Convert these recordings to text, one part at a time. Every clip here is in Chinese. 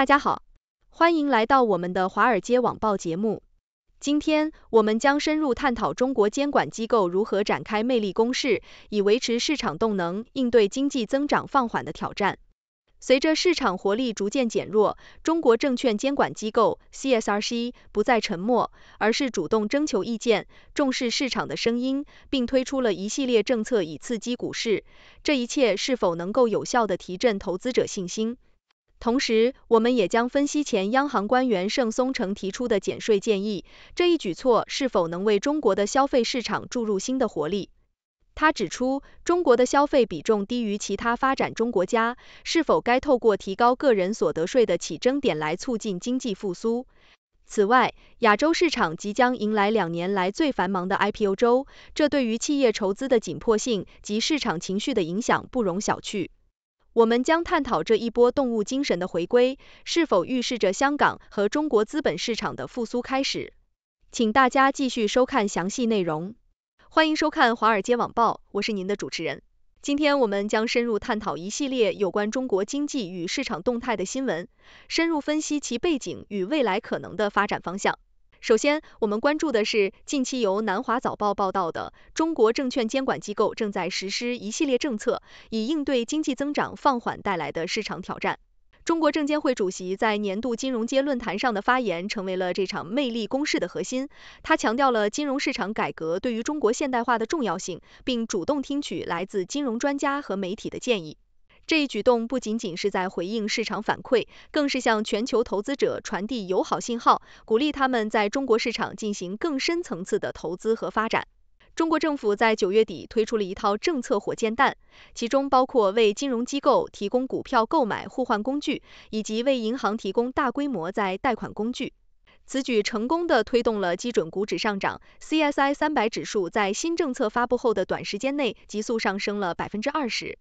大家好，欢迎来到我们的华尔街网报节目。今天，我们将深入探讨中国监管机构如何展开魅力攻势，以维持市场动能，应对经济增长放缓的挑战。随着市场活力逐渐减弱，中国证券监管机构 CSRC 不再沉默，而是主动征求意见，重视市场的声音，并推出了一系列政策以刺激股市。这一切是否能够有效的提振投资者信心？同时，我们也将分析前央行官员盛松成提出的减税建议，这一举措是否能为中国的消费市场注入新的活力。他指出，中国的消费比重低于其他发展中国家，是否该透过提高个人所得税的起征点来促进经济复苏？此外，亚洲市场即将迎来两年来最繁忙的 IPO 周，这对于企业筹资的紧迫性及市场情绪的影响不容小觑。我们将探讨这一波动物精神的回归是否预示着香港和中国资本市场的复苏开始，请大家继续收看详细内容。欢迎收看《华尔街网报》，我是您的主持人。今天我们将深入探讨一系列有关中国经济与市场动态的新闻，深入分析其背景与未来可能的发展方向。首先，我们关注的是近期由《南华早报》报道的，中国证券监管机构正在实施一系列政策，以应对经济增长放缓带来的市场挑战。中国证监会主席在年度金融街论坛上的发言成为了这场魅力攻势的核心。他强调了金融市场改革对于中国现代化的重要性，并主动听取来自金融专家和媒体的建议。这一举动不仅仅是在回应市场反馈，更是向全球投资者传递友好信号，鼓励他们在中国市场进行更深层次的投资和发展。中国政府在九月底推出了一套政策“火箭弹”，其中包括为金融机构提供股票购买互换工具，以及为银行提供大规模再贷款工具。此举成功的推动了基准股指上涨，C S I 三百指数在新政策发布后的短时间内急速上升了百分之二十。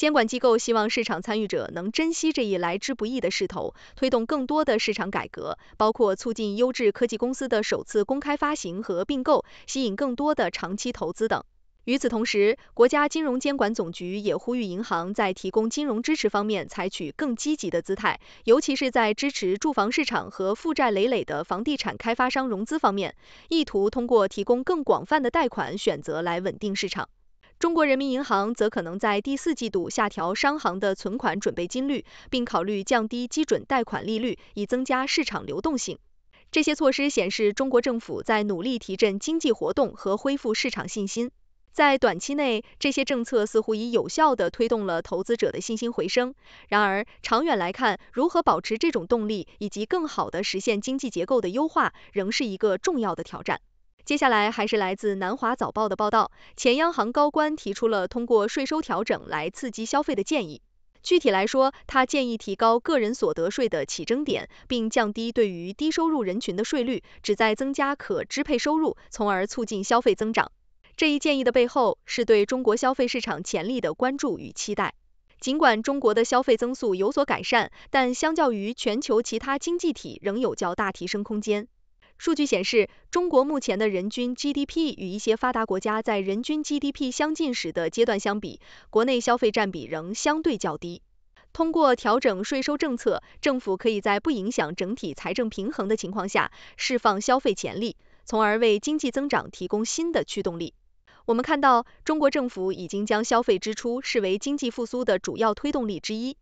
监管机构希望市场参与者能珍惜这一来之不易的势头，推动更多的市场改革，包括促进优质科技公司的首次公开发行和并购，吸引更多的长期投资等。与此同时，国家金融监管总局也呼吁银行在提供金融支持方面采取更积极的姿态，尤其是在支持住房市场和负债累累的房地产开发商融资方面，意图通过提供更广泛的贷款选择来稳定市场。中国人民银行则可能在第四季度下调商行的存款准备金率，并考虑降低基准贷款利率，以增加市场流动性。这些措施显示，中国政府在努力提振经济活动和恢复市场信心。在短期内，这些政策似乎已有效地推动了投资者的信心回升。然而，长远来看，如何保持这种动力以及更好地实现经济结构的优化，仍是一个重要的挑战。接下来还是来自南华早报的报道，前央行高官提出了通过税收调整来刺激消费的建议。具体来说，他建议提高个人所得税的起征点，并降低对于低收入人群的税率，旨在增加可支配收入，从而促进消费增长。这一建议的背后是对中国消费市场潜力的关注与期待。尽管中国的消费增速有所改善，但相较于全球其他经济体，仍有较大提升空间。数据显示，中国目前的人均 GDP 与一些发达国家在人均 GDP 相近时的阶段相比，国内消费占比仍相对较低。通过调整税收政策，政府可以在不影响整体财政平衡的情况下，释放消费潜力，从而为经济增长提供新的驱动力。我们看到，中国政府已经将消费支出视为经济复苏的主要推动力之一。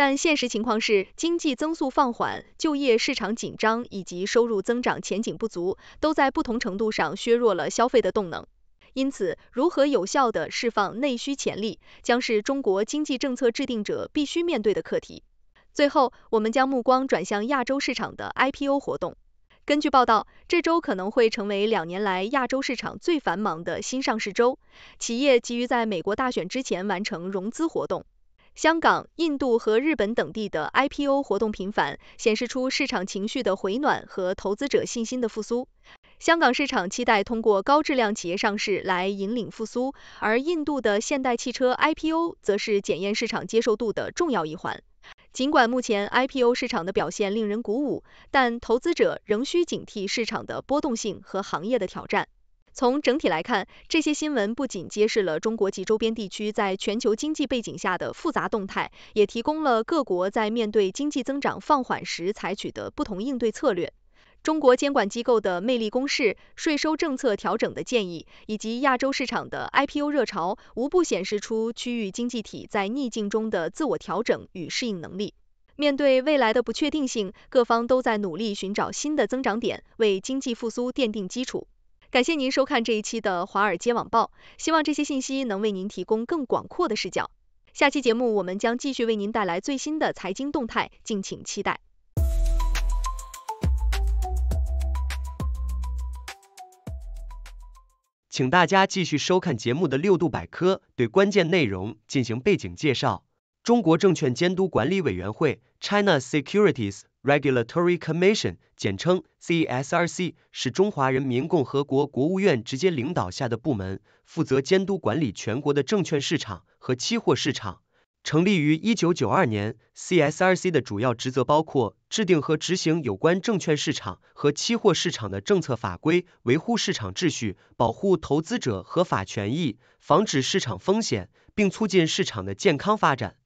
但现实情况是，经济增速放缓、就业市场紧张以及收入增长前景不足，都在不同程度上削弱了消费的动能。因此，如何有效地释放内需潜力，将是中国经济政策制定者必须面对的课题。最后，我们将目光转向亚洲市场的 IPO 活动。根据报道，这周可能会成为两年来亚洲市场最繁忙的新上市周，企业急于在美国大选之前完成融资活动。香港、印度和日本等地的 IPO 活动频繁，显示出市场情绪的回暖和投资者信心的复苏。香港市场期待通过高质量企业上市来引领复苏，而印度的现代汽车 IPO 则是检验市场接受度的重要一环。尽管目前 IPO 市场的表现令人鼓舞，但投资者仍需警惕市场的波动性和行业的挑战。从整体来看，这些新闻不仅揭示了中国及周边地区在全球经济背景下的复杂动态，也提供了各国在面对经济增长放缓时采取的不同应对策略。中国监管机构的魅力攻势、税收政策调整的建议，以及亚洲市场的 IPO 热潮，无不显示出区域经济体在逆境中的自我调整与适应能力。面对未来的不确定性，各方都在努力寻找新的增长点，为经济复苏奠定基础。感谢您收看这一期的《华尔街网报》，希望这些信息能为您提供更广阔的视角。下期节目我们将继续为您带来最新的财经动态，敬请期待。请大家继续收看节目的六度百科，对关键内容进行背景介绍。中国证券监督管理委员会，China Securities。Regulatory Commission，简称 CSRC，是中华人民共和国国务院直接领导下的部门，负责监督管理全国的证券市场和期货市场。成立于一九九二年，CSRC 的主要职责包括制定和执行有关证券市场和期货市场的政策法规，维护市场秩序，保护投资者合法权益，防止市场风险，并促进市场的健康发展。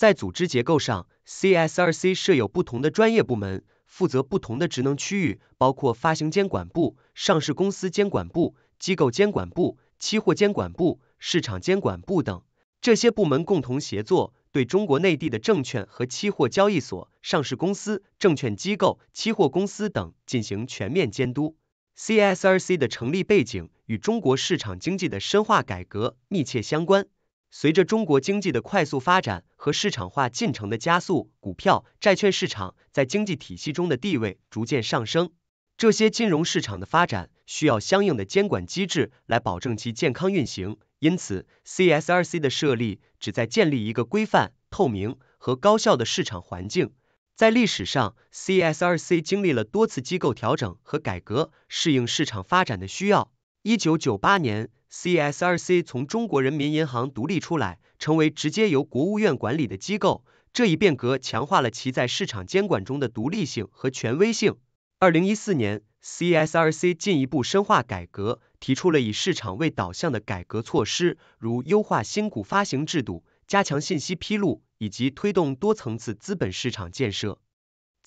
在组织结构上，CSRC 设有不同的专业部门，负责不同的职能区域，包括发行监管部、上市公司监管部、机构监管部、期货监管部、市场监管部等。这些部门共同协作，对中国内地的证券和期货交易所、上市公司、证券机构、期货公司等进行全面监督。CSRC 的成立背景与中国市场经济的深化改革密切相关。随着中国经济的快速发展和市场化进程的加速，股票、债券市场在经济体系中的地位逐渐上升。这些金融市场的发展需要相应的监管机制来保证其健康运行。因此，CSRC 的设立旨在建立一个规范、透明和高效的市场环境。在历史上，CSRC 经历了多次机构调整和改革，适应市场发展的需要。一九九八年，CSRC 从中国人民银行独立出来，成为直接由国务院管理的机构。这一变革强化了其在市场监管中的独立性和权威性。二零一四年，CSRC 进一步深化改革，提出了以市场为导向的改革措施，如优化新股发行制度、加强信息披露以及推动多层次资本市场建设。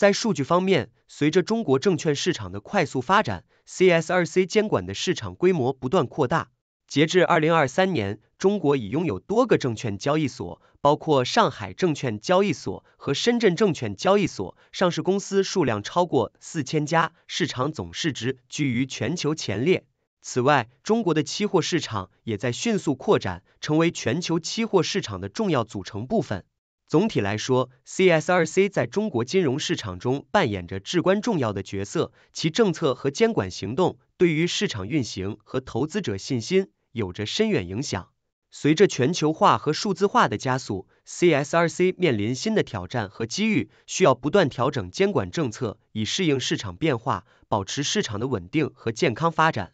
在数据方面，随着中国证券市场的快速发展，CSRC 监管的市场规模不断扩大。截至二零二三年，中国已拥有多个证券交易所，包括上海证券交易所和深圳证券交易所，上市公司数量超过四千家，市场总市值居于全球前列。此外，中国的期货市场也在迅速扩展，成为全球期货市场的重要组成部分。总体来说，CSRC 在中国金融市场中扮演着至关重要的角色，其政策和监管行动对于市场运行和投资者信心有着深远影响。随着全球化和数字化的加速，CSRC 面临新的挑战和机遇，需要不断调整监管政策，以适应市场变化，保持市场的稳定和健康发展。